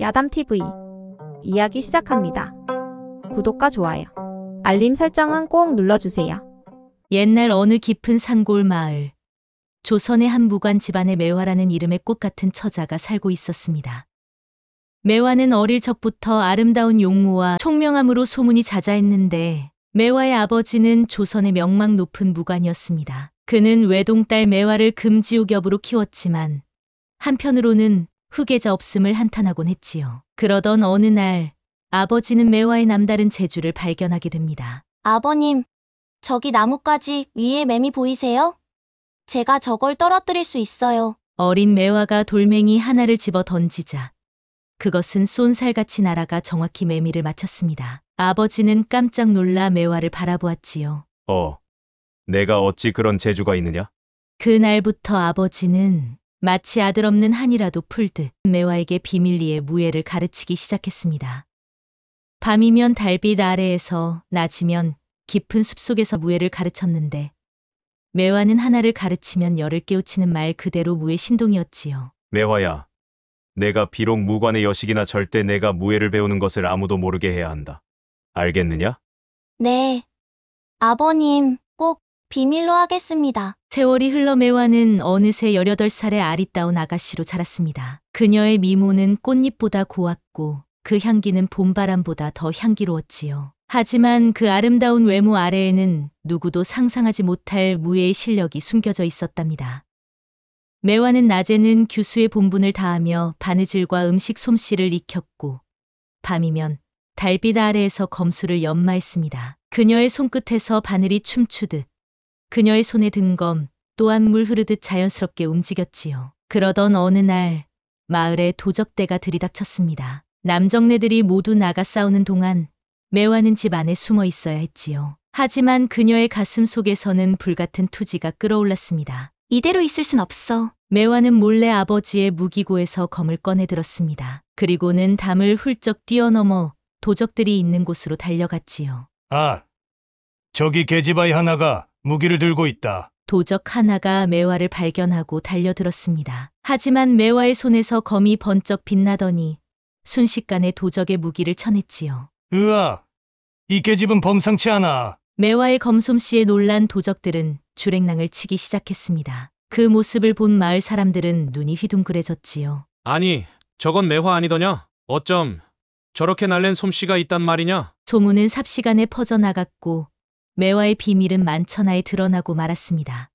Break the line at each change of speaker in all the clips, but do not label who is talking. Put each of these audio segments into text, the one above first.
야담TV 이야기 시작합니다. 구독과 좋아요, 알림 설정은 꼭 눌러주세요. 옛날 어느 깊은 산골 마을, 조선의 한 무관 집안의 매화라는 이름의 꽃 같은 처자가 살고 있었습니다. 매화는 어릴 적부터 아름다운 용모와 총명함으로 소문이 자자했는데 매화의 아버지는 조선의 명망 높은 무관이었습니다. 그는 외동딸 매화를 금지옥엽으로 키웠지만 한편으로는 후계자 없음을 한탄하곤 했지요. 그러던 어느 날 아버지는 매화의 남다른 재주를 발견하게 됩니다.
아버님, 저기 나뭇가지 위에 매미 보이세요? 제가 저걸 떨어뜨릴 수 있어요.
어린 매화가 돌멩이 하나를 집어 던지자 그것은 쏜살같이 날아가 정확히 매미를 맞췄습니다. 아버지는 깜짝 놀라 매화를 바라보았지요.
어, 내가 어찌 그런 재주가 있느냐?
그날부터 아버지는 마치 아들 없는 한이라도 풀듯 매화에게 비밀리에 무예를 가르치기 시작했습니다. 밤이면 달빛 아래에서 낮이면 깊은 숲속에서 무예를 가르쳤는데 매화는 하나를 가르치면 열을 깨우치는 말 그대로 무예 신동이었지요.
매화야, 내가 비록 무관의 여식이나 절대 내가 무예를 배우는 것을 아무도 모르게 해야 한다. 알겠느냐?
네.
아버님, 꼭 비밀로 하겠습니다.
세월이 흘러 매화는 어느새 18살의 아리따운 아가씨로 자랐습니다. 그녀의 미모는 꽃잎보다 고왔고 그 향기는 봄바람보다 더 향기로웠지요. 하지만 그 아름다운 외모 아래에는 누구도 상상하지 못할 무예의 실력이 숨겨져 있었답니다. 매화는 낮에는 규수의 본분을 다하며 바느질과 음식 솜씨를 익혔고 밤이면 달빛 아래에서 검수를 연마했습니다. 그녀의 손끝에서 바늘이 춤추듯 그녀의 손에 든 검 또한 물 흐르듯 자연스럽게 움직였지요. 그러던 어느 날 마을에 도적대가 들이닥쳤습니다. 남정네들이 모두 나가 싸우는 동안 매화는 집 안에 숨어 있어야 했지요. 하지만 그녀의 가슴 속에서는 불같은 투지가 끌어올랐습니다. 이대로 있을 순 없어. 매화는 몰래 아버지의 무기고에서 검을 꺼내 들었습니다. 그리고는 담을 훌쩍 뛰어넘어 도적들이 있는 곳으로 달려갔지요.
아, 저기 계집아이 하나가 무기를 들고 있다.
도적 하나가 매화를 발견하고 달려들었습니다. 하지만 매화의 손에서 검이 번쩍 빛나더니 순식간에 도적의 무기를 쳐냈지요. 으아, 이 계집은 범상치 않아. 매화의 검솜씨에 놀란 도적들은 주랭랑을 치기 시작했습니다. 그 모습을 본 마을 사람들은 눈이 휘둥그레졌지요.
아니, 저건 매화 아니더냐? 어쩜 저렇게 날랜 솜씨가 있단 말이냐?
소문은 삽시간에 퍼져나갔고 매화의 비밀은 만천하에 드러나고 말았습니다.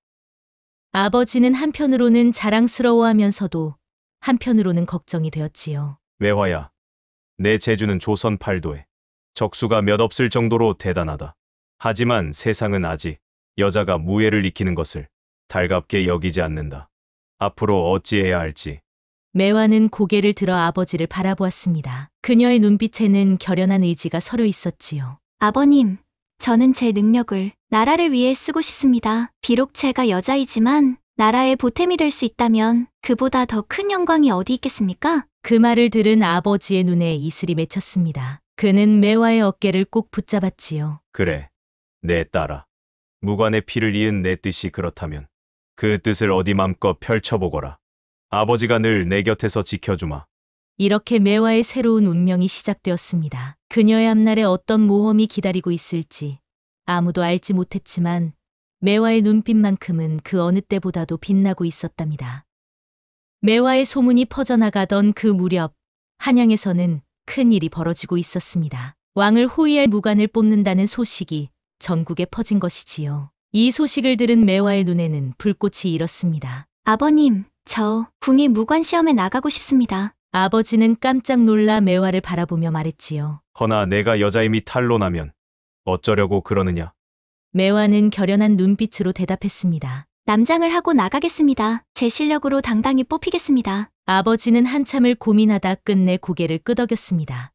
아버지는 한편으로는 자랑스러워하면서도 한편으로는 걱정이 되었지요.
매화야내 재주는 조선 팔도에 적수가 몇 없을 정도로 대단하다. 하지만 세상은 아직 여자가 무예를 익히는 것을 달갑게 여기지 않는다. 앞으로 어찌해야 할지.
매화는 고개를 들어 아버지를 바라보았습니다. 그녀의 눈빛에는 결연한 의지가 서려 있었지요. 아버님,
저는 제 능력을 나라를 위해 쓰고 싶습니다. 비록 제가 여자이지만 나라의 보탬이 될 수 있다면 그보다 더 큰 영광이 어디 있겠습니까?
그 말을 들은 아버지의 눈에 이슬이 맺혔습니다. 그는 매화의 어깨를 꼭 붙잡았지요.
그래, 내 딸아. 무관의 피를 이은 내 뜻이 그렇다면 그 뜻을 어디 맘껏 펼쳐보거라. 아버지가 늘 내 곁에서 지켜주마.
이렇게 매화의 새로운 운명이 시작되었습니다. 그녀의 앞날에 어떤 모험이 기다리고 있을지 아무도 알지 못했지만 매화의 눈빛만큼은 그 어느 때보다도 빛나고 있었답니다. 매화의 소문이 퍼져나가던 그 무렵 한양에서는 큰 일이 벌어지고 있었습니다. 왕을 호위할 무관을 뽑는다는 소식이 전국에 퍼진 것이지요. 이 소식을 들은 매화의 눈에는 불꽃이 일었습니다.
아버님, 저 궁의 무관 시험에 나가고 싶습니다.
아버지는 깜짝 놀라 매화를 바라보며 말했지요.
허나 내가 여자임이 탄로나면 어쩌려고 그러느냐.
매화는 결연한 눈빛으로 대답했습니다. 남장을 하고 나가겠습니다. 제 실력으로 당당히 뽑히겠습니다. 아버지는 한참을 고민하다 끝내 고개를 끄덕였습니다.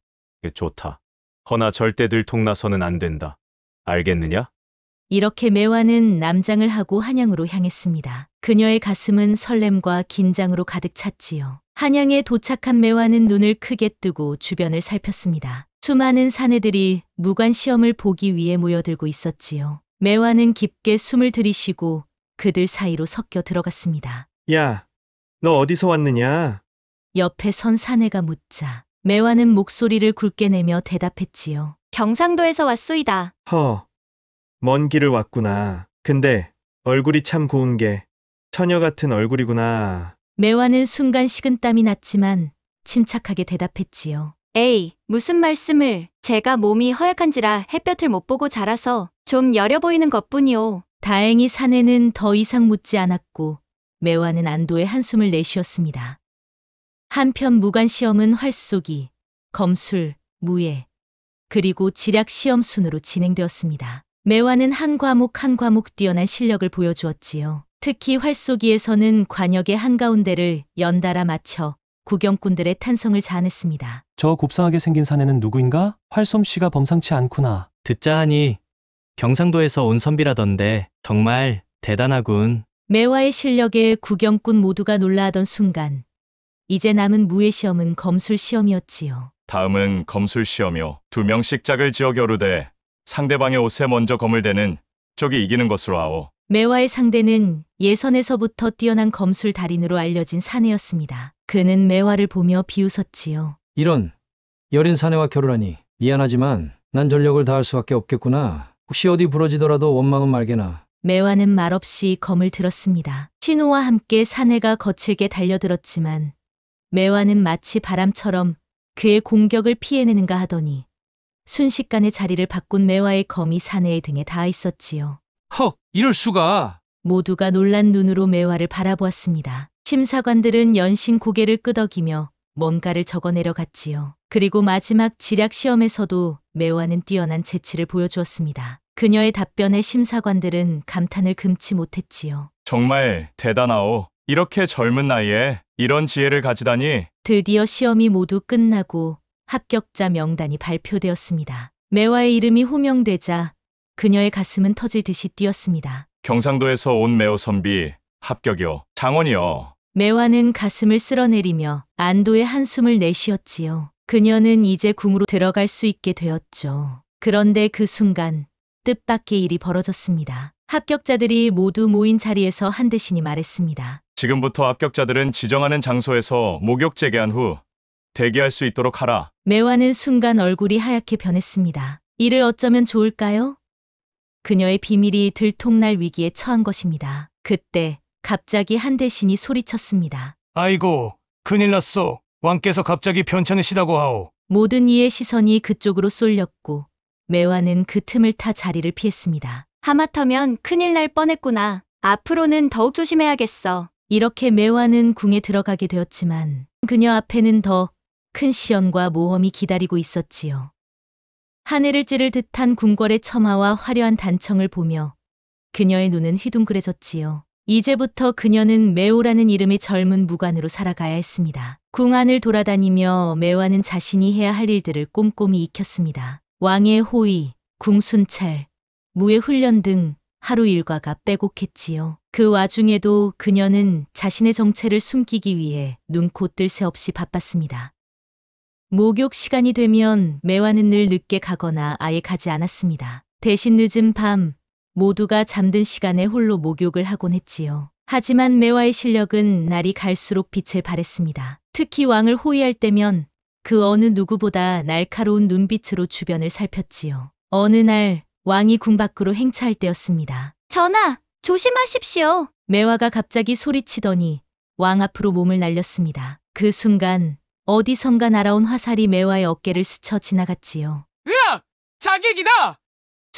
좋다. 허나 절대 들통나서는 안 된다. 알겠느냐?
이렇게 매화는 남장을 하고 한양으로 향했습니다. 그녀의 가슴은 설렘과 긴장으로 가득 찼지요. 한양에 도착한 매화는 눈을 크게 뜨고 주변을 살폈습니다. 수많은 사내들이 무관시험을 보기 위해 모여들고 있었지요. 매화는 깊게 숨을 들이쉬고 그들 사이로 섞여 들어갔습니다.
야, 너 어디서 왔느냐?
옆에 선 사내가 묻자 매화는 목소리를 굵게 내며 대답했지요. 경상도에서 왔소이다.
허, 먼 길을 왔구나. 근데 얼굴이 참 고운 게 처녀 같은 얼굴이구나.
매화는 순간 식은 땀이 났지만 침착하게 대답했지요.
에이, 무슨 말씀을. 제가 몸이 허약한지라 햇볕을 못 보고 자라서
좀 여려 보이는 것뿐이오. 다행히 사내는 더 이상 묻지 않았고 매화는 안도의 한숨을 내쉬었습니다. 한편 무관시험은 활쏘기, 검술, 무예, 그리고 지략시험 순으로 진행되었습니다. 매화는 한 과목 한 과목 뛰어난 실력을 보여주었지요. 특히 활쏘기에서는 관역의 한가운데를 연달아 맞춰 구경꾼들의 탄성을 자아냈습니다.
저 곱상하게 생긴 사내는 누구인가? 활솜씨가 범상치 않구나. 듣자 하니 경상도에서 온 선비라던데 정말 대단하군.
매화의 실력에 구경꾼 모두가 놀라하던 순간 이제 남은 무예 시험은 검술 시험이었지요.
다음은 검술 시험이요. 두 명씩 짝을 지어 겨루되 상대방의 옷에 먼저 검을 대는 쪽이 이기는 것으로 하오.
매화의 상대는 예선에서부터 뛰어난 검술 달인으로 알려진 사내였습니다. 그는 매화를 보며 비웃었지요.
이런
여린 사내와 결혼하니 미안하지만 난 전력을 다할 수밖에 없겠구나. 혹시 어디 부러지더라도 원망은 말게나.
매화는 말없이 검을 들었습니다. 신호와 함께 사내가 거칠게 달려들었지만 매화는 마치 바람처럼 그의 공격을 피해내는가 하더니 순식간에 자리를 바꾼 매화의 검이 사내의 등에 닿아 있었지요. 헉, 이럴 수가. 모두가 놀란 눈으로 매화를 바라보았습니다. 심사관들은 연신 고개를 끄덕이며 뭔가를 적어내려 갔지요. 그리고 마지막 지략 시험에서도 매화는 뛰어난 재치를 보여주었습니다. 그녀의 답변에 심사관들은 감탄을 금치 못했지요.
정말 대단하오. 이렇게 젊은 나이에 이런 지혜를 가지다니.
드디어 시험이 모두 끝나고 합격자 명단이 발표되었습니다. 매화의 이름이 호명되자 그녀의 가슴은 터질 듯이 뛰었습니다.
경상도에서 온 매우 선비 합격이요 장원이요.
매화는 가슴을 쓸어내리며 안도의 한숨을 내쉬었지요. 그녀는 이제 궁으로 들어갈 수 있게 되었죠. 그런데 그 순간 뜻밖의 일이 벌어졌습니다. 합격자들이 모두 모인 자리에서 한대신이 말했습니다.
지금부터 합격자들은 지정하는 장소에서 목욕 재개한 후 대기할 수 있도록 하라.
매화는 순간 얼굴이 하얗게 변했습니다. 이를 어쩌면 좋을까요? 그녀의 비밀이 들통날 위기에 처한 것입니다. 그때 갑자기 한 대신이 소리쳤습니다.
아이고, 큰일 났소. 왕께서 갑자기 편찮으시다고
하오. 모든 이의 시선이 그쪽으로 쏠렸고 매화는 그 틈을 타 자리를 피했습니다. 하마터면 큰일 날 뻔했구나. 앞으로는 더욱 조심해야겠어. 이렇게 매화는 궁에 들어가게 되었지만 그녀 앞에는 더 큰시험과 모험이 기다리고 있었지요. 하늘을 찌를 듯한 궁궐의 처마와 화려한 단청을 보며 그녀의 눈은 휘둥그레졌지요. 이제부터 그녀는 매오라는 이름의 젊은 무관으로 살아가야 했습니다. 궁 안을 돌아다니며 매와는 자신이 해야 할 일들을 꼼꼼히 익혔습니다. 왕의 호위, 궁순찰, 무의 훈련 등 하루 일과가 빼곡했지요. 그 와중에도 그녀는 자신의 정체를 숨기기 위해 눈코 뜰 새 없이 바빴습니다. 목욕 시간이 되면 매화는 늘 늦게 가거나 아예 가지 않았습니다. 대신 늦은 밤 모두가 잠든 시간에 홀로 목욕을 하곤 했지요. 하지만 매화의 실력은 날이 갈수록 빛을 발했습니다. 특히 왕을 호위할 때면 그 어느 누구보다 날카로운 눈빛으로 주변을 살폈지요. 어느 날 왕이 궁 밖으로 행차할 때였습니다. 전하, 조심하십시오. 매화가 갑자기 소리치더니 왕 앞으로 몸을 날렸습니다. 그 순간 어디선가 날아온 화살이 매화의 어깨를 스쳐 지나갔지요.
으악! 자객이다!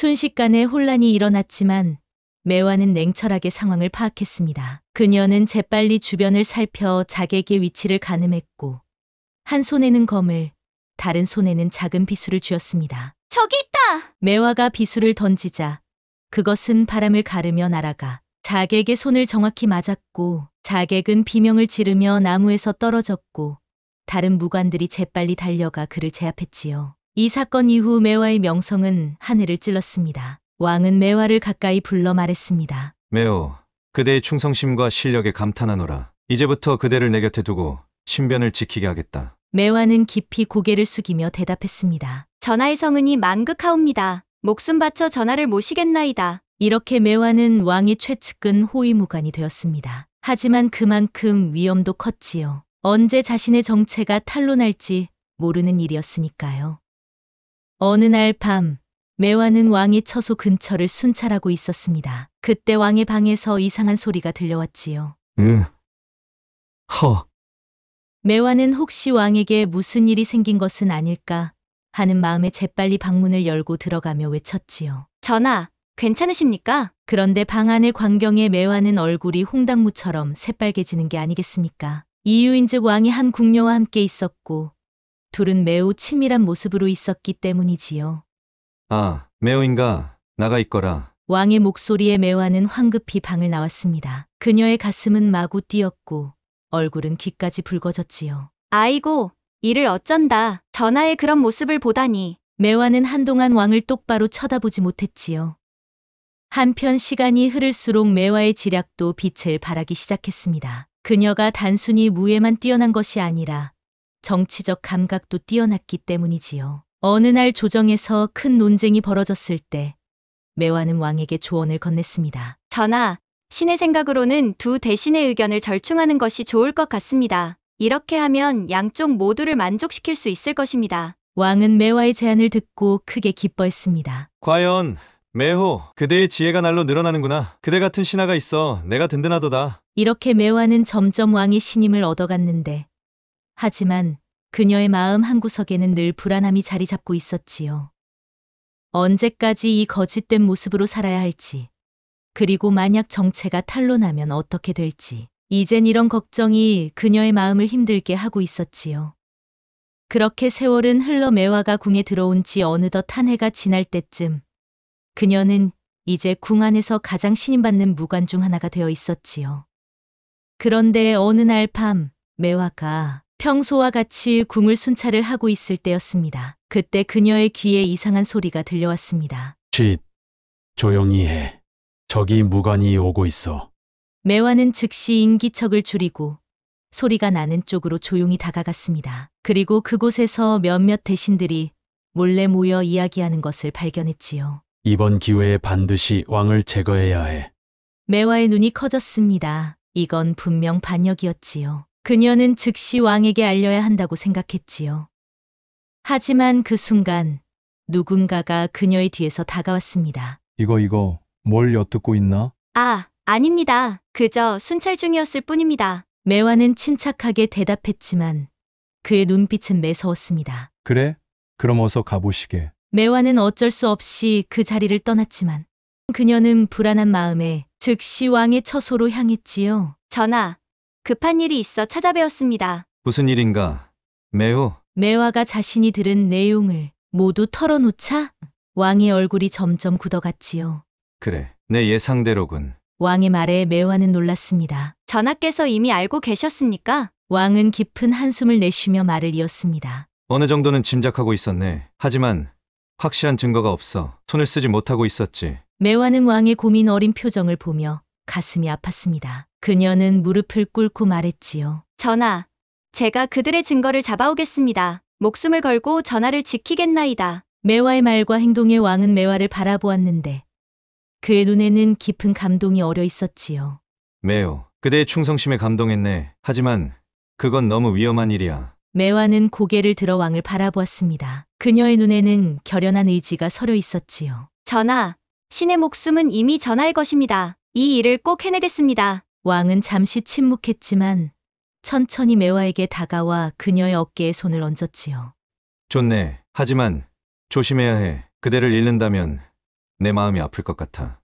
순식간에 혼란이 일어났지만 매화는 냉철하게 상황을 파악했습니다. 그녀는 재빨리 주변을 살펴 자객의 위치를 가늠했고 한 손에는 검을, 다른 손에는 작은 비수를 쥐었습니다. 저기 있다! 매화가 비수를 던지자 그것은 바람을 가르며 날아가 자객의 손을 정확히 맞았고 자객은 비명을 지르며 나무에서 떨어졌고 다른 무관들이 재빨리 달려가 그를 제압했지요. 이 사건 이후 매화의 명성은 하늘을 찔렀습니다. 왕은 매화를 가까이 불러 말했습니다.
매우 그대의 충성심과 실력에 감탄하노라. 이제부터 그대를 내 곁에 두고 신변을 지키게 하겠다.
매화는 깊이 고개를 숙이며 대답했습니다. 전하의 성은이 만극하옵니다. 목숨 바쳐 전하를 모시겠나이다. 이렇게 매화는 왕의 최측근 호위무관이 되었습니다. 하지만 그만큼 위험도 컸지요. 언제 자신의 정체가 탄로날지 모르는 일이었으니까요. 어느 날 밤, 매화는 왕의 처소 근처를 순찰하고 있었습니다. 그때 왕의 방에서 이상한 소리가 들려왔지요.
으. 허.
매화는 혹시 왕에게 무슨 일이 생긴 것은 아닐까 하는 마음에 재빨리 방문을 열고 들어가며 외쳤지요. 전하, 괜찮으십니까? 그런데 방 안의 광경에 매화는 얼굴이 홍당무처럼 새빨개지는 게 아니겠습니까? 이유인즉 왕이 한 궁녀와 함께 있었고 둘은 매우 치밀한 모습으로 있었기 때문이지요.
아, 매호인가? 나가 있거라.
왕의 목소리에 매화는 황급히 방을 나왔습니다. 그녀의 가슴은 마구 뛰었고 얼굴은 귀까지 붉어졌지요. 아이고, 이를 어쩐다. 전하의 그런 모습을 보다니. 매화는 한동안 왕을 똑바로 쳐다보지 못했지요. 한편 시간이 흐를수록 매화의 지략도 빛을 발하기 시작했습니다. 그녀가 단순히 무예만 뛰어난 것이 아니라 정치적 감각도 뛰어났기 때문이지요. 어느 날 조정에서 큰 논쟁이 벌어졌을 때 매화는 왕에게 조언을 건넸습니다.
전하, 신의 생각으로는 두 대신의 의견을 절충하는 것이 좋을 것 같습니다. 이렇게 하면 양쪽 모두를 만족시킬 수 있을
것입니다. 왕은 매화의 제안을 듣고 크게 기뻐했습니다.
과연 매호 그대의 지혜가 날로 늘어나는구나. 그대 같은 신하가 있어 내가 든든하도다.
이렇게 매화는 점점 왕의 신임을 얻어갔는데 하지만 그녀의 마음 한구석에는 늘 불안함이 자리 잡고 있었지요. 언제까지 이 거짓된 모습으로 살아야 할지, 그리고 만약 정체가 탄로 나면 어떻게 될지, 이젠 이런 걱정이 그녀의 마음을 힘들게 하고 있었지요. 그렇게 세월은 흘러 매화가 궁에 들어온 지 어느덧 한 해가 지날 때쯤, 그녀는 이제 궁 안에서 가장 신임받는 무관 중 하나가 되어 있었지요. 그런데 어느 날 밤, 매화가 평소와 같이 궁을 순찰을 하고 있을 때였습니다. 그때 그녀의 귀에 이상한 소리가 들려왔습니다.
쉿. 조용히 해. 저기 무관이 오고 있어.
매화는 즉시 인기척을 줄이고 소리가 나는 쪽으로 조용히 다가갔습니다. 그리고 그곳에서 몇몇 대신들이 몰래 모여 이야기하는 것을 발견했지요.
이번 기회에 반드시 왕을 제거해야 해.
매화의 눈이 커졌습니다. 이건 분명 반역이었지요. 그녀는 즉시 왕에게 알려야 한다고 생각했지요. 하지만 그 순간 누군가가 그녀의 뒤에서 다가왔습니다.
이거 이거 뭘 엿듣고 있나?
아, 아닙니다. 그저 순찰 중이었을 뿐입니다. 매화는 침착하게 대답했지만 그의 눈빛은 매서웠습니다.
그래? 그럼 어서 가보시게.
매화는 어쩔 수 없이 그 자리를 떠났지만 그녀는 불안한 마음에 즉시 왕의 처소로 향했지요. 전하, 급한 일이 있어 찾아뵈었습니다.
무슨 일인가? 매우
매화가 자신이 들은 내용을 모두 털어놓자 왕의 얼굴이 점점 굳어갔지요.
그래. 내 예상대로군.
왕의 말에 매화는 놀랐습니다. 전하께서 이미 알고 계셨습니까? 왕은 깊은 한숨을 내쉬며 말을 이었습니다.
어느 정도는 짐작하고 있었네. 하지만 확실한 증거가 없어. 손을 쓰지 못하고 있었지.
매화는 왕의 고민 어린 표정을 보며 가슴이 아팠습니다. 그녀는 무릎을 꿇고 말했지요.
전하, 제가 그들의 증거를 잡아오겠습니다. 목숨을
걸고 전하를 지키겠나이다. 매화의 말과 행동에 왕은 매화를 바라보았는데 그의 눈에는 깊은 감동이 어려 있었지요.
매우 그대의 충성심에 감동했네. 하지만 그건 너무 위험한 일이야.
매화는 고개를 들어 왕을 바라보았습니다. 그녀의 눈에는 결연한 의지가 서려 있었지요. 전하, 신의 목숨은 이미 전하의 것입니다. 이 일을 꼭 해내겠습니다. 왕은 잠시 침묵했지만 천천히 매화에게 다가와 그녀의 어깨에 손을 얹었지요.
좋네. 하지만 조심해야 해. 그대를 잃는다면 내 마음이 아플 것 같아.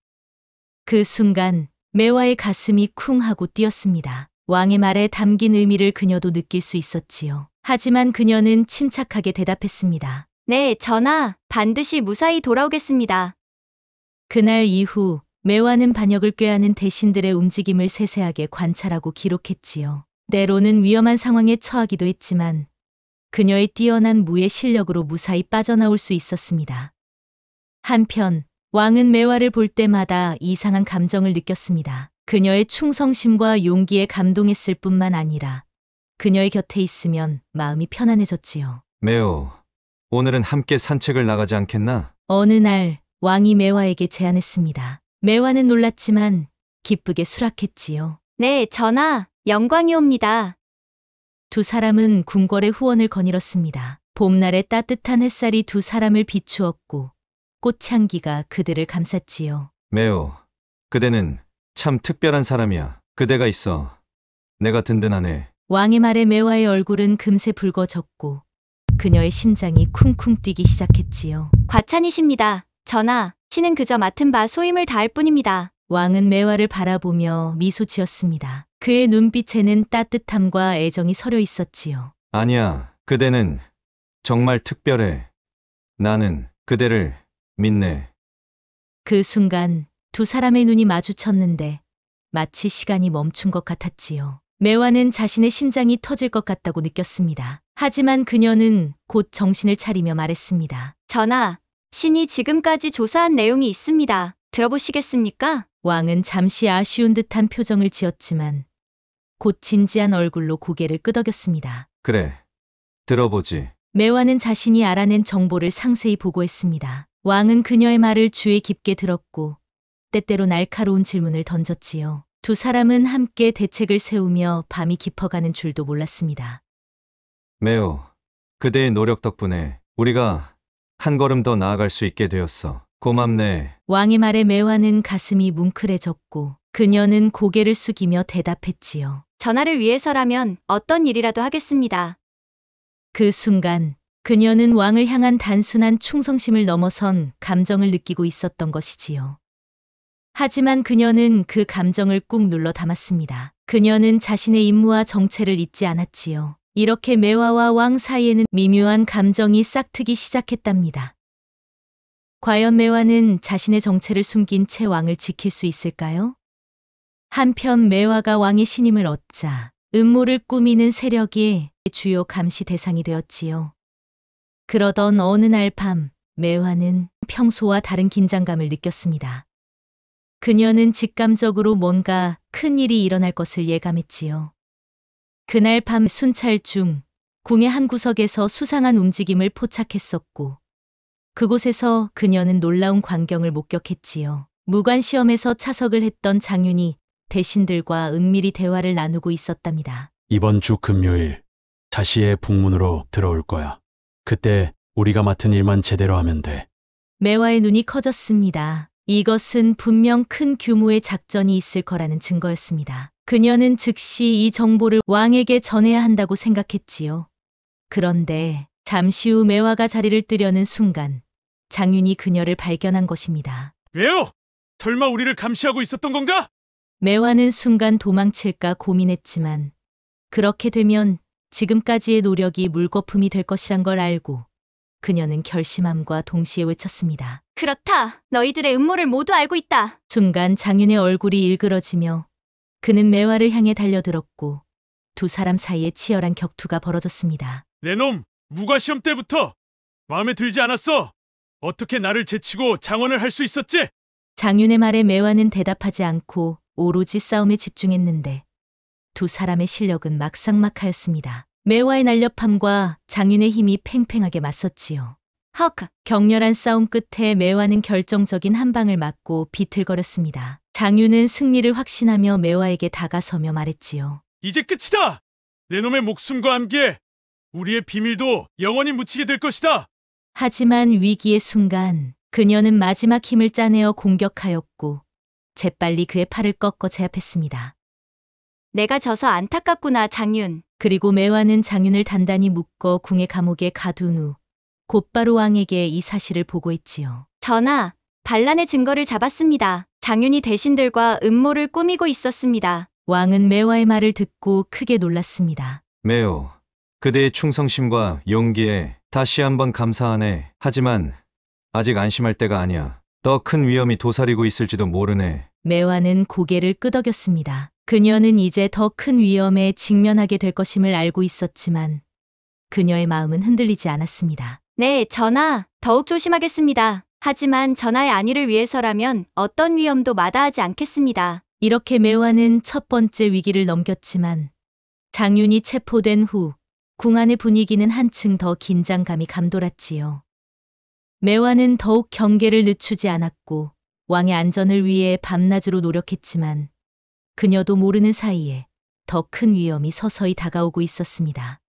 그 순간 매화의 가슴이 쿵 하고 뛰었습니다. 왕의 말에 담긴 의미를 그녀도 느낄 수 있었지요. 하지만 그녀는 침착하게 대답했습니다. 네, 전하. 반드시 무사히 돌아오겠습니다. 그날 이후 매화는 반역을 꾀하는 대신들의 움직임을 세세하게 관찰하고 기록했지요. 때로는 위험한 상황에 처하기도 했지만 그녀의 뛰어난 무의 실력으로 무사히 빠져나올 수 있었습니다. 한편 왕은 매화를 볼 때마다 이상한 감정을 느꼈습니다. 그녀의 충성심과 용기에 감동했을 뿐만 아니라 그녀의 곁에 있으면 마음이 편안해졌지요.
매우 오늘은 함께 산책을 나가지 않겠나?
어느 날 왕이 매화에게 제안했습니다. 매화는 놀랐지만 기쁘게 수락했지요. 네, 전하, 영광이옵니다. 두 사람은 궁궐의 후원을 거닐었습니다. 봄날의 따뜻한 햇살이 두 사람을 비추었고 꽃향기가 그들을 감쌌지요.
매우. 그대는 참 특별한 사람이야. 그대가 있어. 내가 든든하네.
왕의 말에 매화의 얼굴은 금세 붉어졌고 그녀의 심장이 쿵쿵 뛰기 시작했지요. 과찬이십니다, 전하. 신은 그저 맡은 바 소임을 다할 뿐입니다. 왕은 매화를 바라보며 미소 지었습니다. 그의 눈빛에는 따뜻함과 애정이 서려 있었지요.
아니야, 그대는 정말 특별해. 나는 그대를 믿네.
그 순간 두 사람의 눈이 마주쳤는데 마치 시간이 멈춘 것 같았지요. 매화는 자신의 심장이 터질 것 같다고 느꼈습니다. 하지만 그녀는 곧 정신을 차리며 말했습니다. 전하, 신이 지금까지 조사한 내용이 있습니다. 들어보시겠습니까? 왕은 잠시 아쉬운 듯한 표정을 지었지만 곧 진지한 얼굴로 고개를 끄덕였습니다.
그래. 들어보지.
매화는 자신이 알아낸 정보를 상세히 보고했습니다. 왕은 그녀의 말을 주의 깊게 들었고 때때로 날카로운 질문을 던졌지요. 두 사람은 함께 대책을 세우며 밤이 깊어가는 줄도 몰랐습니다.
매우 그대의 노력 덕분에 우리가 한 걸음 더 나아갈 수 있게 되었어. 고맙네.
왕의 말에 매화는 가슴이 뭉클해졌고 그녀는 고개를 숙이며 대답했지요.
전화를 위해서라면
어떤 일이라도 하겠습니다. 그 순간 그녀는 왕을 향한 단순한 충성심을 넘어선 감정을 느끼고 있었던 것이지요. 하지만 그녀는 그 감정을 꾹 눌러 담았습니다. 그녀는 자신의 임무와 정체를 잊지 않았지요. 이렇게 매화와 왕 사이에는 미묘한 감정이 싹트기 시작했답니다. 과연 매화는 자신의 정체를 숨긴 채 왕을 지킬 수 있을까요? 한편 매화가 왕의 신임을 얻자 음모를 꾸미는 세력이 주요 감시 대상이 되었지요. 그러던 어느 날 밤, 매화는 평소와 다른 긴장감을 느꼈습니다. 그녀는 직감적으로 뭔가 큰 일이 일어날 것을 예감했지요. 그날 밤 순찰 중 궁의 한 구석에서 수상한 움직임을 포착했었고 그곳에서 그녀는 놀라운 광경을 목격했지요. 무관시험에서 차석을 했던 장윤이 대신들과 은밀히 대화를 나누고 있었답니다.
이번 주 금요일 자시의 북문으로 들어올 거야. 그때 우리가 맡은 일만 제대로 하면 돼.
매화의 눈이 커졌습니다. 이것은 분명 큰 규모의 작전이 있을 거라는 증거였습니다. 그녀는 즉시 이 정보를 왕에게 전해야 한다고 생각했지요. 그런데 잠시 후 매화가 자리를 뜨려는 순간 장윤이 그녀를 발견한 것입니다.
왜요?
설마 우리를 감시하고 있었던 건가?
매화는 순간 도망칠까 고민했지만 그렇게 되면 지금까지의 노력이 물거품이 될 것이란 걸 알고 그녀는 결심함과 동시에 외쳤습니다. 그렇다. 너희들의 음모를 모두 알고 있다. 순간 장윤의 얼굴이 일그러지며 그는 매화를 향해 달려들었고 두 사람 사이에 치열한 격투가 벌어졌습니다.
내놈 무과 시험 때부터 마음에 들지 않았어. 어떻게 나를 제치고 장원을 할 수 있었지?
장윤의 말에 매화는 대답하지 않고 오로지 싸움에 집중했는데 두 사람의 실력은 막상막하였습니다. 매화의 날렵함과 장윤의 힘이 팽팽하게 맞섰지요. 헉! 격렬한 싸움 끝에 매화는 결정적인 한 방을 맞고 비틀거렸습니다. 장유는 승리를 확신하며 매화에게 다가서며 말했지요.
이제 끝이다! 내 놈의 목숨과 함께 우리의 비밀도 영원히 묻히게 될
것이다! 하지만 위기의 순간 그녀는 마지막 힘을 짜내어 공격하였고 재빨리 그의 팔을 꺾어 제압했습니다. 내가 져서 안타깝구나, 장윤. 그리고 매화는 장윤을 단단히 묶어 궁의 감옥에 가둔 후 곧바로 왕에게 이 사실을 보고했지요.
전하, 반란의 증거를 잡았습니다. 장윤이 대신들과 음모를 꾸미고 있었습니다. 왕은 매화의 말을 듣고
크게 놀랐습니다.
매우 그대의 충성심과 용기에 다시 한번 감사하네. 하지만 아직 안심할 때가 아니야. 더 큰 위험이 도사리고 있을지도 모르네.
매화는 고개를 끄덕였습니다. 그녀는 이제 더 큰 위험에 직면하게 될 것임을 알고 있었지만 그녀의 마음은 흔들리지 않았습니다.
네, 전하. 더욱 조심하겠습니다. 하지만 전하의 안위를 위해서라면
어떤 위험도 마다하지 않겠습니다. 이렇게 매화는 첫 번째 위기를 넘겼지만 장윤이 체포된 후 궁안의 분위기는 한층 더 긴장감이 감돌았지요. 매화는 더욱 경계를 늦추지 않았고 왕의 안전을 위해 밤낮으로 노력했지만 그녀도 모르는 사이에 더 큰 위험이 서서히 다가오고 있었습니다.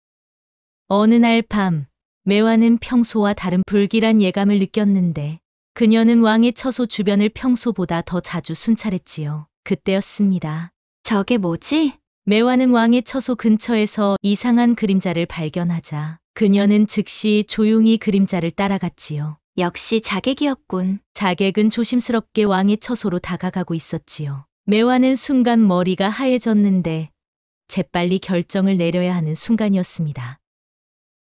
어느 날밤 매화는 평소와 다른 불길한 예감을 느꼈는데 그녀는 왕의 처소 주변을 평소보다 더 자주 순찰했지요. 그때였습니다. 저게 뭐지? 매화는 왕의 처소 근처에서 이상한 그림자를 발견하자 그녀는 즉시 조용히 그림자를 따라갔지요. 역시 자객이었군. 자객은 조심스럽게 왕의 처소로 다가가고 있었지요. 매화는 순간 머리가 하얘졌는데 재빨리 결정을 내려야 하는 순간이었습니다.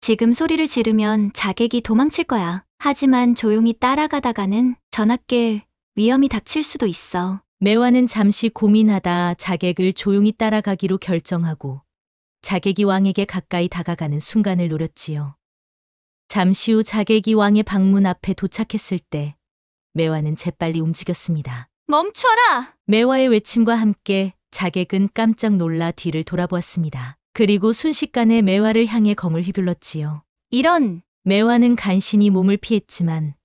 지금 소리를 지르면
자객이 도망칠 거야. 하지만 조용히 따라가다가는 전학계 위험이
닥칠 수도 있어. 매화는 잠시 고민하다 자객을 조용히 따라가기로 결정하고 자객이 왕에게 가까이 다가가는 순간을 노렸지요. 잠시 후 자객이 왕의 방문 앞에 도착했을 때 매화는 재빨리 움직였습니다. 멈춰라! 매화의 외침과 함께 자객은 깜짝 놀라 뒤를 돌아보았습니다. 그리고 순식간에 매화를 향해 검을 휘둘렀지요. 이런! 매화는 간신히 몸을 피했지만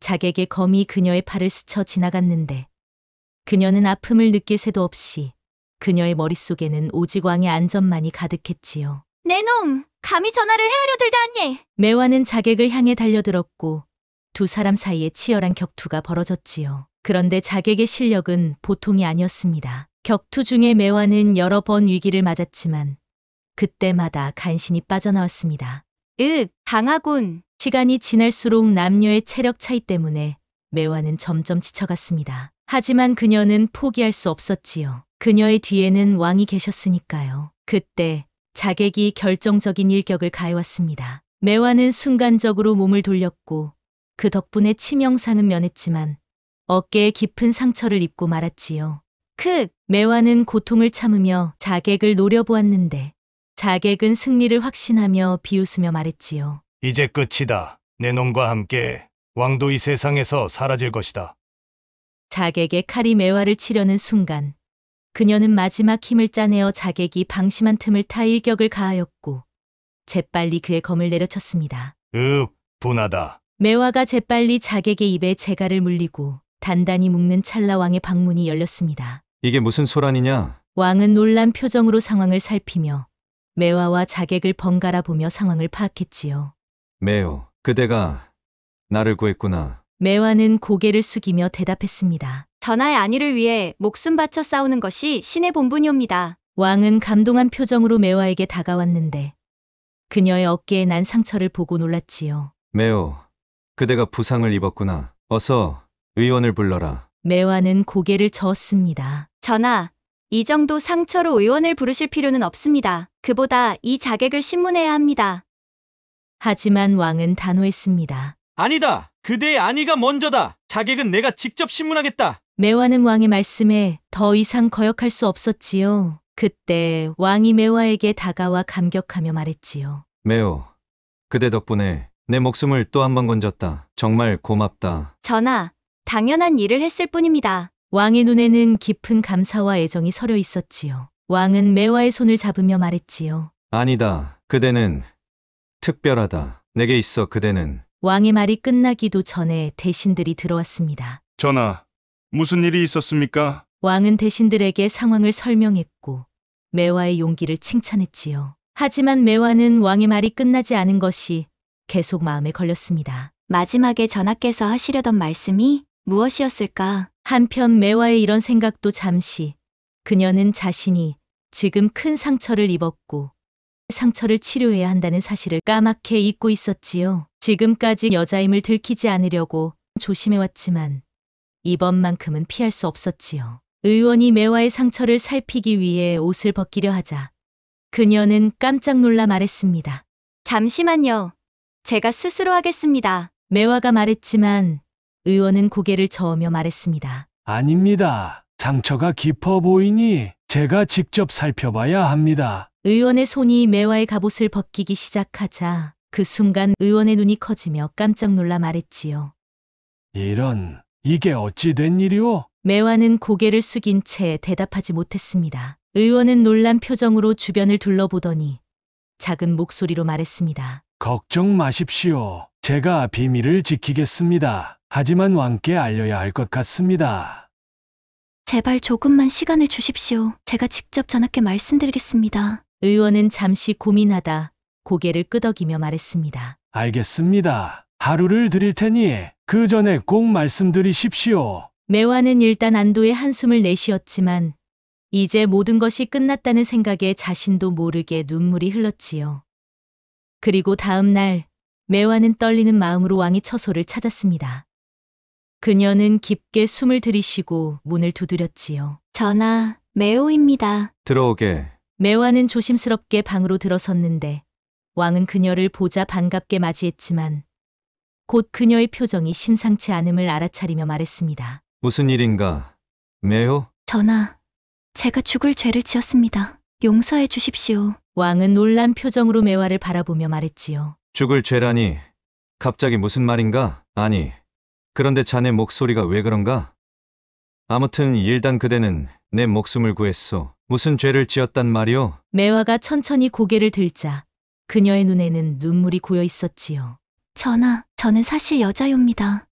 자객의 검이 그녀의 팔을 스쳐 지나갔는데 그녀는 아픔을 느낄 새도 없이 그녀의 머릿속에는 오지광의 안전만이 가득했지요.
내놈! 감히 전화를 헤아려 들다니!
매화는 자객을 향해 달려들었고 두 사람 사이에 치열한 격투가 벌어졌지요. 그런데 자객의 실력은 보통이 아니었습니다. 격투 중에 매화는 여러 번 위기를 맞았지만 그때마다 간신히 빠져나왔습니다. 으, 강하군. 시간이 지날수록 남녀의 체력 차이 때문에 매화는 점점 지쳐갔습니다. 하지만 그녀는 포기할 수 없었지요. 그녀의 뒤에는 왕이 계셨으니까요. 그때 자객이 결정적인 일격을 가해왔습니다. 매화는 순간적으로 몸을 돌렸고 그 덕분에 치명상은 면했지만 어깨에 깊은 상처를 입고 말았지요. 크! 매화는 고통을 참으며 자객을 노려보았는데 자객은 승리를 확신하며 비웃으며 말했지요.
이제 끝이다. 내 놈과 함께 왕도 이 세상에서 사라질 것이다.
자객의 칼이 매화를 치려는 순간 그녀는 마지막 힘을 짜내어 자객이 방심한 틈을 타 일격을 가하였고 재빨리 그의 검을 내려쳤습니다. 윽,
분하다.
매화가 재빨리 자객의 입에 재갈을 물리고 단단히 묶는 찰나왕의 방문이 열렸습니다.
이게 무슨 소란이냐?
왕은 놀란 표정으로 상황을 살피며 매화와 자객을 번갈아 보며 상황을 파악했지요.
매요, 그대가 나를 구했구나.
매화는 고개를 숙이며 대답했습니다.
전하의 안위를 위해 목숨 바쳐 싸우는 것이 신의 본분이옵니다. 왕은 감동한
표정으로 매화에게 다가왔는데 그녀의 어깨에 난 상처를 보고 놀랐지요.
매요, 그대가 부상을 입었구나. 어서 의원을 불러라.
매화는 고개를 저었습니다. 전하, 이 정도 상처로 의원을 부르실 필요는 없습니다. 그보다 이 자객을 신문해야 합니다. 하지만 왕은
단호했습니다.
아니다. 그대의 안위가 먼저다. 자객은 내가 직접 신문하겠다.
매화는 왕의 말씀에 더 이상 거역할 수 없었지요. 그때 왕이 매화에게 다가와 감격하며 말했지요.
매우 그대 덕분에 내 목숨을 또 한 번 건졌다. 정말 고맙다.
전하, 당연한 일을 했을 뿐입니다. 왕의 눈에는 깊은 감사와 애정이 서려 있었지요. 왕은 매화의 손을 잡으며 말했지요.
아니다. 그대는 특별하다. 내게 있어
그대는
왕의 말이 끝나기도 전에 대신들이 들어왔습니다.
전하, 무슨 일이 있었습니까?
왕은 대신들에게 상황을 설명했고 매화의 용기를 칭찬했지요. 하지만 매화는 왕의 말이 끝나지 않은 것이 계속 마음에 걸렸습니다. 마지막에 전하께서 하시려던 말씀이 무엇이었을까? 한편 매화의 이런 생각도 잠시 그녀는 자신이 지금 큰 상처를 입었고 상처를 치료해야 한다는 사실을 까맣게 잊고 있었지요. 지금까지 여자임을 들키지 않으려고 조심해왔지만 이번만큼은 피할 수 없었지요. 의원이 매화의 상처를 살피기 위해 옷을 벗기려 하자 그녀는 깜짝 놀라 말했습니다. 잠시만요. 제가 스스로 하겠습니다. 매화가 말했지만 의원은 고개를 저으며 말했습니다.
아닙니다. 상처가 깊어 보이니 제가 직접 살펴봐야 합니다.
의원의 손이 매화의 갑옷을 벗기기 시작하자 그 순간 의원의 눈이 커지며 깜짝 놀라 말했지요.
이런, 이게 어찌 된 일이오?
매화는 고개를 숙인 채 대답하지 못했습니다. 의원은 놀란 표정으로 주변을 둘러보더니 작은 목소리로 말했습니다.
걱정 마십시오. 제가 비밀을 지키겠습니다. 하지만 왕께 알려야 할 것 같습니다.
제발 조금만 시간을 주십시오. 제가 직접 전학께 말씀드리겠습니다. 의원은 잠시 고민하다 고개를 끄덕이며 말했습니다.
알겠습니다. 하루를 드릴 테니 그 전에 꼭 말씀드리십시오.
매화는 일단 안도의 한숨을 내쉬었지만 이제 모든 것이 끝났다는 생각에 자신도 모르게 눈물이 흘렀지요. 그리고 다음 날 매화는 떨리는 마음으로 왕의 처소를 찾았습니다. 그녀는 깊게 숨을 들이쉬고 문을 두드렸지요. 전하, 매호입니다
들어오게.
매화는 조심스럽게 방으로 들어섰는데 왕은 그녀를 보자 반갑게 맞이했지만 곧 그녀의 표정이 심상치 않음을 알아차리며 말했습니다.
무슨 일인가? 매호
전하, 제가 죽을 죄를 지었습니다. 용서해 주십시오. 왕은 놀란 표정으로 매화를 바라보며 말했지요.
죽을 죄라니. 갑자기 무슨 말인가? 아니, 그런데 자네 목소리가 왜 그런가? 아무튼 일단 그대는 내 목숨을 구했소. 무슨 죄를 지었단 말이오?
매화가 천천히 고개를 들자 그녀의 눈에는 눈물이 고여 있었지요.
전하, 저는 사실 여자요입니다.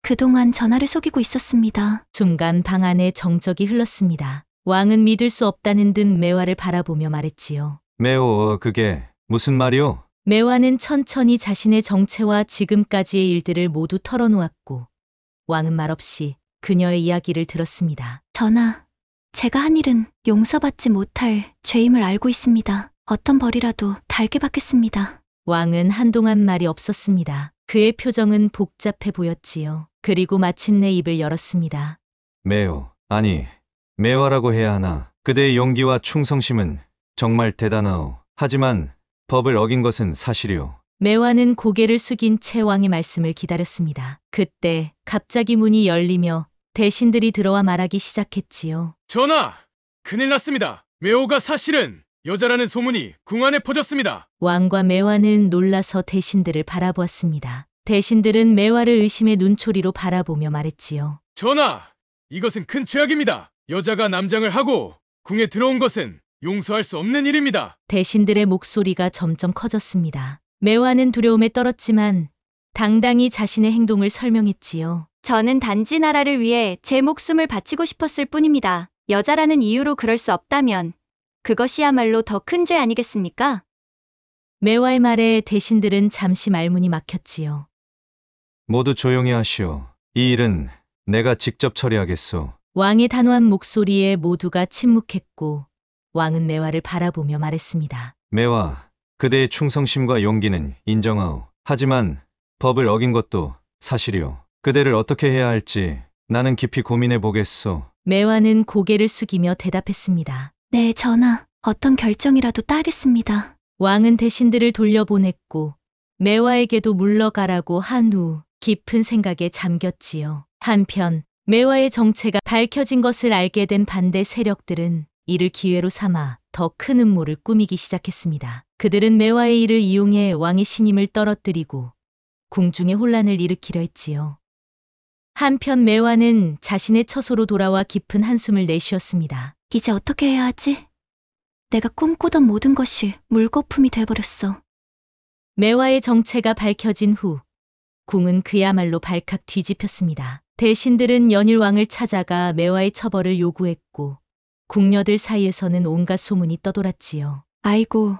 그동안 전하를 속이고 있었습니다.
중간 방 안에 정적이 흘렀습니다. 왕은 믿을 수 없다는 듯 매화를 바라보며 말했지요.
매우 어, 그게 무슨 말이오?
매화는 천천히 자신의 정체와 지금까지의 일들을 모두 털어놓았고 왕은 말없이 그녀의 이야기를 들었습니다.
전하, 제가 한 일은 용서받지 못할 죄임을 알고 있습니다. 어떤 벌이라도 달게 받겠습니다.
왕은 한동안 말이 없었습니다. 그의 표정은 복잡해 보였지요. 그리고 마침내 입을 열었습니다.
매우, 아니, 매화라고 해야 하나. 그대의 용기와 충성심은 정말 대단하오. 하지만 법을 어긴 것은 사실이오.
매화는 고개를 숙인 채 왕의 말씀을 기다렸습니다. 그때 갑자기 문이 열리며 대신들이 들어와 말하기 시작했지요.
전하! 큰일 났습니다. 매호가 사실은 여자라는 소문이 궁안에 퍼졌습니다.
왕과 매화는 놀라서 대신들을 바라보았습니다. 대신들은 매화를 의심의 눈초리로 바라보며 말했지요.
전하! 이것은 큰 죄악입니다. 여자가 남장을 하고 궁에 들어온 것은 용서할 수 없는
일입니다. 대신들의 목소리가 점점 커졌습니다. 매화는 두려움에 떨었지만 당당히 자신의 행동을 설명했지요. 저는 단지 나라를 위해 제
목숨을 바치고 싶었을 뿐입니다. 여자라는 이유로 그럴 수 없다면 그것이야말로
더 큰 죄 아니겠습니까? 매화의 말에 대신들은 잠시 말문이 막혔지요.
모두 조용히 하시오. 이 일은 내가 직접 처리하겠소.
왕의 단호한 목소리에 모두가 침묵했고 왕은 매화를 바라보며 말했습니다.
매화, 그대의 충성심과 용기는 인정하오. 하지만 법을 어긴 것도 사실이오. 그대를 어떻게 해야 할지 나는 깊이 고민해 보겠소.
매화는 고개를 숙이며 대답했습니다. 네, 전하. 어떤 결정이라도 따르겠습니다. 왕은 대신들을 돌려보냈고 매화에게도 물러가라고 한 후 깊은 생각에 잠겼지요. 한편 매화의 정체가 밝혀진 것을 알게 된 반대 세력들은 이를 기회로 삼아 더 큰 음모를 꾸미기 시작했습니다. 그들은 매화의 일을 이용해 왕의 신임을 떨어뜨리고 궁중의 혼란을 일으키려 했지요. 한편 매화는 자신의 처소로 돌아와 깊은 한숨을 내쉬었습니다. 이제 어떻게 해야 하지? 내가
꿈꾸던 모든 것이 물거품이 돼버렸어.
매화의 정체가 밝혀진 후 궁은 그야말로 발칵 뒤집혔습니다. 대신들은 연일왕을 찾아가 매화의 처벌을 요구했고 궁녀들 사이에서는 온갖 소문이 떠돌았지요.
아이고,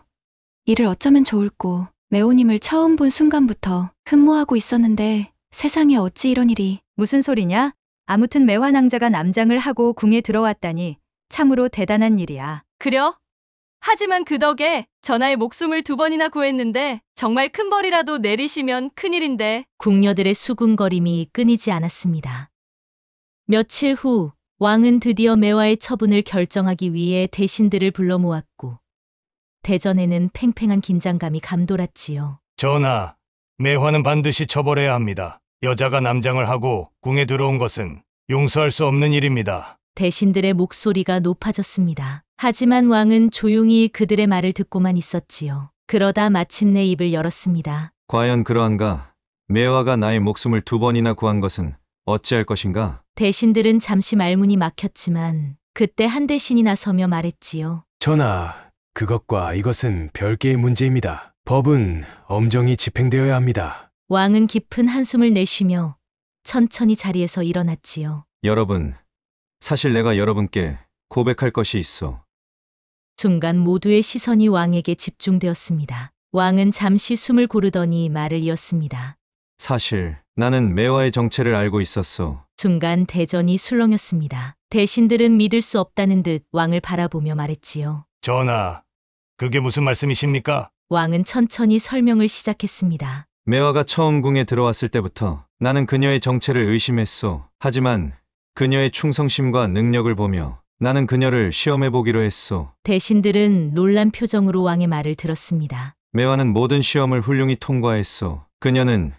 이를 어쩌면 좋을꼬. 매호님을 처음 본 순간부터 흠모하고 있었는데 세상에 어찌 이런 일이. 무슨 소리냐? 아무튼 매화낭자가 남장을 하고 궁에 들어왔다니 참으로 대단한 일이야. 그려?
하지만 그 덕에 전하의 목숨을 두 번이나 구했는데 정말 큰 벌이라도 내리시면 큰일인데 궁녀들의 수군거림이 끊이지 않았습니다. 며칠 후 왕은 드디어 매화의 처분을 결정하기 위해 대신들을 불러 모았고 대전에는 팽팽한 긴장감이 감돌았지요.
전하, 매화는 반드시 처벌해야 합니다. 여자가 남장을 하고 궁에 들어온 것은 용서할 수
없는 일입니다.
대신들의 목소리가 높아졌습니다. 하지만 왕은 조용히 그들의 말을 듣고만 있었지요. 그러다 마침내 입을 열었습니다.
과연 그러한가? 매화가 나의 목숨을 두 번이나 구한 것은 어찌할 것인가?
대신들은 잠시 말문이 막혔지만 그때 한 대신이 나서며 말했지요.
전하,
그것과 이것은 별개의 문제입니다. 법은 엄정히 집행되어야 합니다.
왕은 깊은 한숨을 내쉬며 천천히 자리에서 일어났지요.
여러분, 사실 내가 여러분께 고백할 것이 있어.
중간 모두의 시선이 왕에게 집중되었습니다. 왕은 잠시 숨을 고르더니 말을 이었습니다.
사실 나는 매화의 정체를 알고 있었소.
중간 대전이 술렁였습니다. 대신들은 믿을 수 없다는 듯 왕을 바라보며 말했지요.
전하, 그게 무슨 말씀이십니까?
왕은 천천히 설명을 시작했습니다.
매화가 처음 궁에 들어왔을 때부터 나는 그녀의 정체를 의심했소. 하지만 그녀의 충성심과 능력을 보며 나는 그녀를 시험해 보기로 했소.
대신들은 놀란 표정으로 왕의 말을 들었습니다.
매화는 모든 시험을 훌륭히 통과했소. 그녀는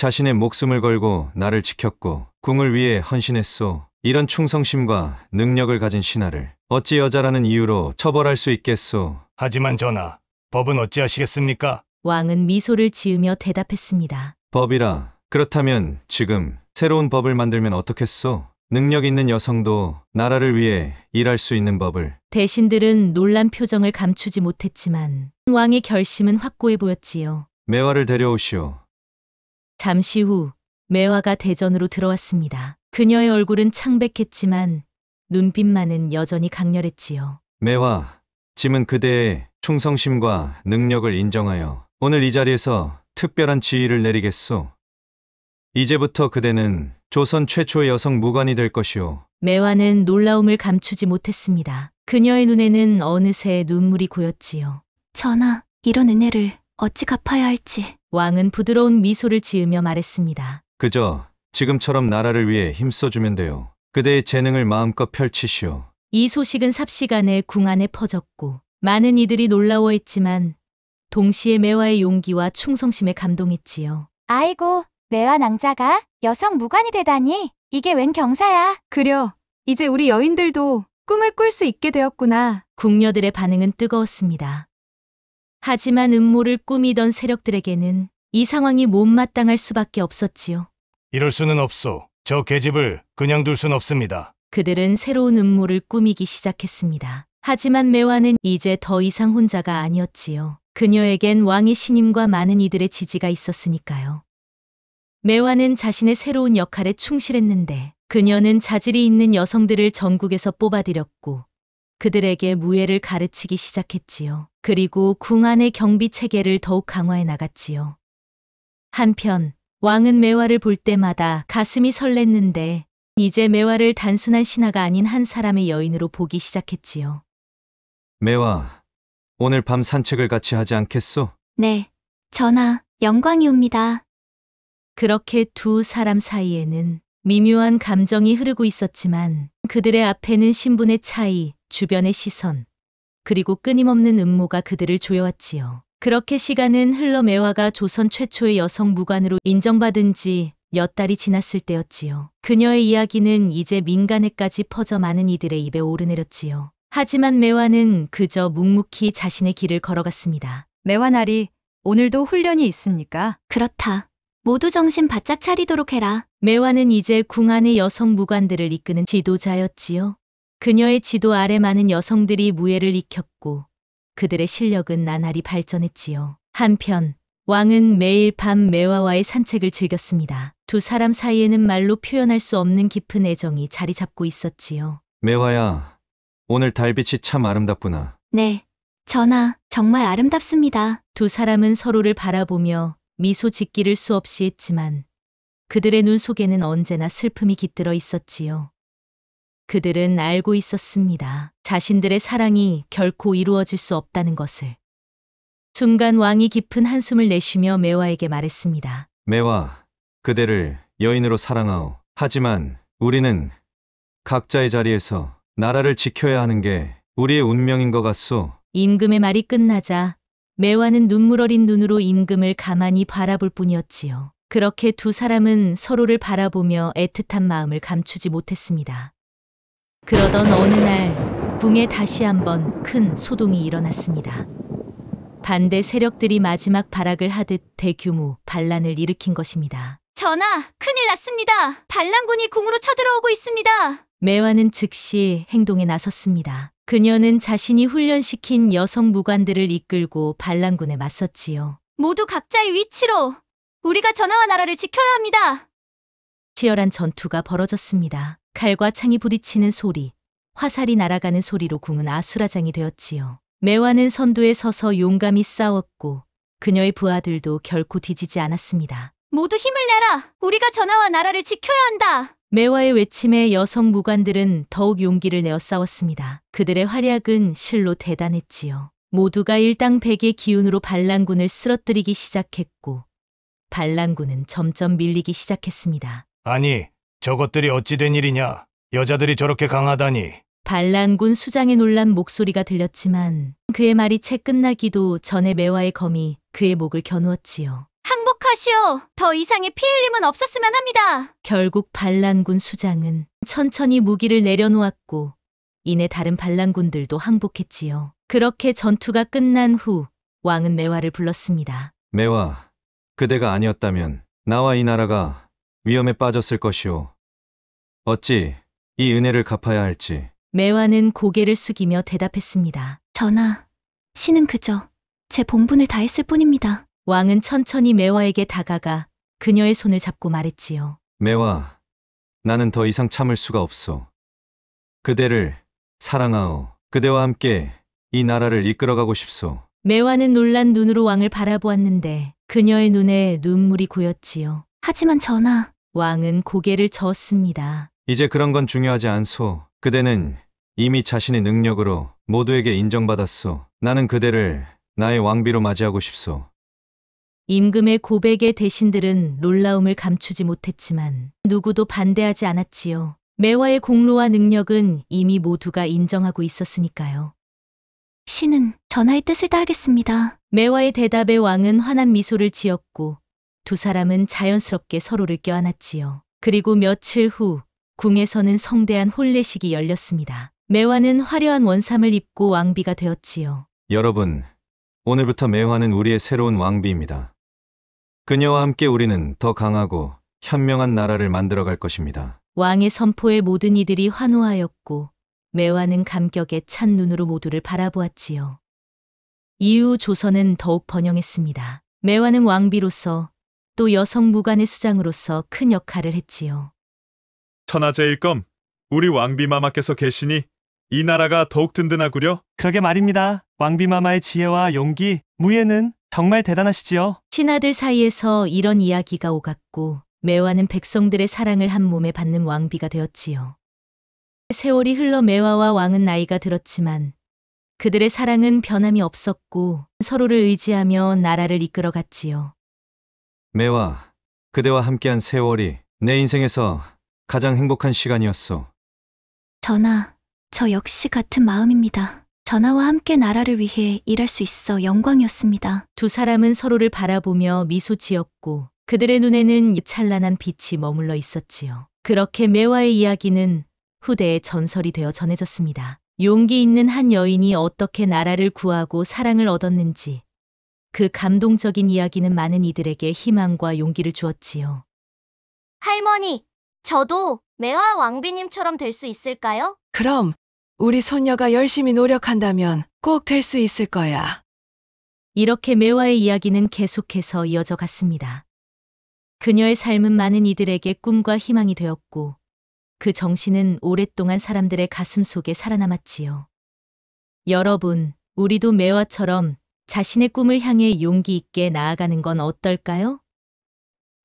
자신의 목숨을 걸고 나를 지켰고 궁을 위해 헌신했소. 이런 충성심과 능력을 가진 신하를 어찌 여자라는 이유로 처벌할 수 있겠소. 하지만 전하, 법은 어찌하시겠습니까?
왕은 미소를 지으며 대답했습니다.
법이라. 그렇다면 지금 새로운 법을 만들면 어떻겠소? 능력 있는 여성도 나라를 위해 일할 수 있는 법을
대신들은 놀란 표정을 감추지 못했지만 왕의 결심은 확고해 보였지요.
매화를 데려오시오.
잠시 후 매화가 대전으로 들어왔습니다. 그녀의 얼굴은 창백했지만 눈빛만은 여전히 강렬했지요.
매화, 짐은 그대의 충성심과 능력을 인정하여 오늘 이 자리에서 특별한 지위를 내리겠소. 이제부터 그대는 조선 최초의 여성 무관이 될 것이오.
매화는 놀라움을 감추지 못했습니다. 그녀의 눈에는 어느새 눈물이 고였지요. 전하, 이런 은혜를 어찌 갚아야 할지. 왕은 부드러운 미소를 지으며 말했습니다.
그저 지금처럼 나라를 위해 힘써주면 돼요. 그대의 재능을 마음껏 펼치시오.
이 소식은 삽시간에 궁 안에 퍼졌고 많은 이들이 놀라워했지만 동시에 매화의 용기와 충성심에 감동했지요.
아이고, 매화 낭자가 여성 무관이 되다니. 이게 웬 경사야. 그려,
이제 우리 여인들도 꿈을 꿀 수 있게 되었구나. 궁녀들의 반응은 뜨거웠습니다. 하지만 음모를 꾸미던 세력들에게는 이 상황이 못마땅할 수밖에 없었지요.
이럴 수는 없소. 저 계집을 그냥 둘 순 없습니다.
그들은 새로운 음모를 꾸미기 시작했습니다. 하지만 매화는 이제 더 이상 혼자가 아니었지요. 그녀에겐 왕의 신임과 많은 이들의 지지가 있었으니까요. 매화는 자신의 새로운 역할에 충실했는데 그녀는 자질이 있는 여성들을 전국에서 뽑아들였고 그들에게 무예를 가르치기 시작했지요. 그리고 궁 안의 경비 체계를 더욱 강화해 나갔지요. 한편 왕은 매화를 볼 때마다 가슴이 설렜는데 이제 매화를 단순한 신하가 아닌 한 사람의 여인으로 보기 시작했지요.
매화, 오늘 밤 산책을 같이 하지 않겠소?
네, 전하, 영광이옵니다. 그렇게 두 사람 사이에는 미묘한 감정이 흐르고 있었지만 그들의 앞에는 신분의 차이, 주변의 시선, 그리고 끊임없는 음모가 그들을 조여왔지요. 그렇게 시간은 흘러 매화가 조선 최초의 여성 무관으로 인정받은 지 몇 달이 지났을 때였지요. 그녀의 이야기는 이제 민간에까지 퍼져 많은 이들의 입에 오르내렸지요. 하지만 매화는 그저 묵묵히 자신의 길을 걸어갔습니다.
매화나리, 오늘도 훈련이 있습니까? 그렇다.
모두 정신 바짝 차리도록 해라. 매화는 이제 궁 안의 여성 무관들을 이끄는 지도자였지요. 그녀의 지도 아래 많은 여성들이 무예를 익혔고 그들의 실력은 나날이 발전했지요. 한편 왕은 매일 밤 매화와의 산책을 즐겼습니다. 두 사람 사이에는 말로 표현할 수 없는 깊은 애정이 자리 잡고 있었지요.
매화야, 오늘 달빛이 참 아름답구나.
네, 전하, 정말 아름답습니다. 두 사람은 서로를 바라보며 미소 짓기를 수없이 했지만 그들의 눈 속에는 언제나 슬픔이 깃들어 있었지요. 그들은 알고 있었습니다. 자신들의 사랑이 결코 이루어질 수 없다는 것을. 순간 왕이 깊은 한숨을 내쉬며 매화에게 말했습니다.
매화, 그대를 여인으로 사랑하오. 하지만 우리는 각자의 자리에서 나라를 지켜야 하는 게 우리의 운명인 것 같소.
임금의 말이 끝나자 매화는 눈물 어린 눈으로 임금을 가만히 바라볼 뿐이었지요. 그렇게 두 사람은 서로를 바라보며 애틋한 마음을 감추지 못했습니다. 그러던 어느 날 궁에 다시 한번 큰 소동이 일어났습니다. 반대 세력들이 마지막 발악을 하듯 대규모 반란을 일으킨 것입니다.
전하, 큰일 났습니다. 반란군이 궁으로 쳐들어오고 있습니다.
매화는 즉시 행동에 나섰습니다. 그녀는 자신이 훈련시킨 여성 무관들을 이끌고 반란군에 맞섰지요.
모두 각자의 위치로 우리가 전하와 나라를 지켜야 합니다.
치열한 전투가 벌어졌습니다. 칼과 창이 부딪히는 소리, 화살이 날아가는 소리로 궁은 아수라장이 되었지요. 매화는 선두에 서서 용감히 싸웠고 그녀의 부하들도 결코 뒤지지 않았습니다.
모두 힘을 내라. 우리가 전하와 나라를 지켜야 한다.
매화의 외침에 여성 무관들은 더욱 용기를 내어 싸웠습니다. 그들의 활약은 실로 대단했지요. 모두가 일당백의 기운으로 반란군을 쓰러뜨리기 시작했고 반란군은 점점 밀리기 시작했습니다.
아니, 저것들이 어찌 된 일이냐? 여자들이 저렇게 강하다니.
반란군 수장의 놀란 목소리가 들렸지만 그의 말이 채 끝나기도 전에 매화의 검이 그의 목을 겨누었지요.
하시오. 더 이상의 피 흘림은 없었으면 합니다.
결국 반란군 수장은 천천히 무기를 내려놓았고 이내 다른 반란군들도 항복했지요. 그렇게 전투가 끝난 후 왕은 매화를 불렀습니다.
매화, 그대가 아니었다면 나와 이 나라가 위험에 빠졌을 것이오. 어찌 이 은혜를 갚아야 할지.
매화는 고개를 숙이며 대답했습니다. 전하, 신은 그저 제 본분을 다했을 뿐입니다. 왕은 천천히 매화에게 다가가 그녀의 손을 잡고 말했지요.
매화, 나는 더 이상 참을 수가 없소. 그대를 사랑하오. 그대와 함께 이 나라를 이끌어가고 싶소.
매화는 놀란 눈으로 왕을 바라보았는데 그녀의 눈에 눈물이 고였지요. 하지만 전하, 왕은 고개를 저었습니다.
이제 그런 건 중요하지 않소. 그대는 이미 자신의 능력으로 모두에게 인정받았소. 나는 그대를 나의 왕비로 맞이하고 싶소.
임금의 고백의 대신들은 놀라움을 감추지 못했지만 누구도 반대하지 않았지요. 매화의 공로와 능력은 이미 모두가 인정하고 있었으니까요. 신은 전하의
뜻을 다하겠습니다.
매화의 대답에 왕은 환한 미소를 지었고 두 사람은 자연스럽게 서로를 껴안았지요. 그리고 며칠 후 궁에서는 성대한 혼례식이 열렸습니다. 매화는 화려한 원삼을 입고 왕비가 되었지요.
여러분, 오늘부터 매화는 우리의 새로운 왕비입니다. 그녀와 함께 우리는 더 강하고 현명한 나라를 만들어갈 것입니다.
왕의 선포에 모든 이들이 환호하였고 매화는 감격에 찬 눈으로 모두를 바라보았지요. 이후 조선은 더욱 번영했습니다. 매화는 왕비로서 또 여성 무관의 수장으로서 큰 역할을 했지요.
천하제일검, 우리 왕비마마께서 계시니 이 나라가 더욱 든든하구려. 그러게 말입니다. 왕비마마의
지혜와 용기, 무예는 정말 대단하시지요?
신하들 사이에서 이런 이야기가 오갔고 매화는 백성들의 사랑을 한 몸에 받는 왕비가 되었지요. 세월이 흘러 매화와 왕은 나이가 들었지만 그들의 사랑은 변함이 없었고 서로를 의지하며 나라를 이끌어갔지요.
매화, 그대와 함께한 세월이 내 인생에서 가장 행복한 시간이었소.
전하, 저 역시 같은 마음입니다. 전하와 함께 나라를 위해 일할 수 있어 영광이었습니다.
두 사람은 서로를 바라보며 미소 지었고 그들의 눈에는 찬란한 빛이 머물러 있었지요. 그렇게 매화의 이야기는 후대의 전설이 되어 전해졌습니다. 용기 있는 한 여인이 어떻게 나라를 구하고 사랑을 얻었는지 그 감동적인 이야기는 많은 이들에게 희망과 용기를 주었지요.
할머니, 저도 매화 왕비님처럼 될 수 있을까요? 그럼 우리 소녀가 열심히 노력한다면 꼭 될 수 있을 거야.
이렇게 매화의 이야기는 계속해서 이어져 갔습니다. 그녀의 삶은 많은 이들에게 꿈과 희망이 되었고 그 정신은 오랫동안 사람들의 가슴 속에 살아남았지요. 여러분, 우리도 매화처럼 자신의 꿈을 향해 용기 있게 나아가는 건 어떨까요?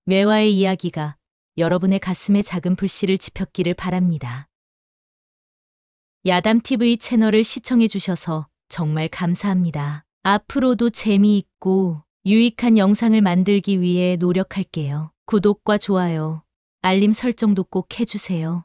매화의 이야기가 여러분의 가슴에 작은 불씨를 지폈기를 바랍니다. 야담TV 채널을 시청해주셔서 정말 감사합니다. 앞으로도 재미있고 유익한 영상을 만들기 위해 노력할게요. 구독과 좋아요, 알림 설정도 꼭 해주세요.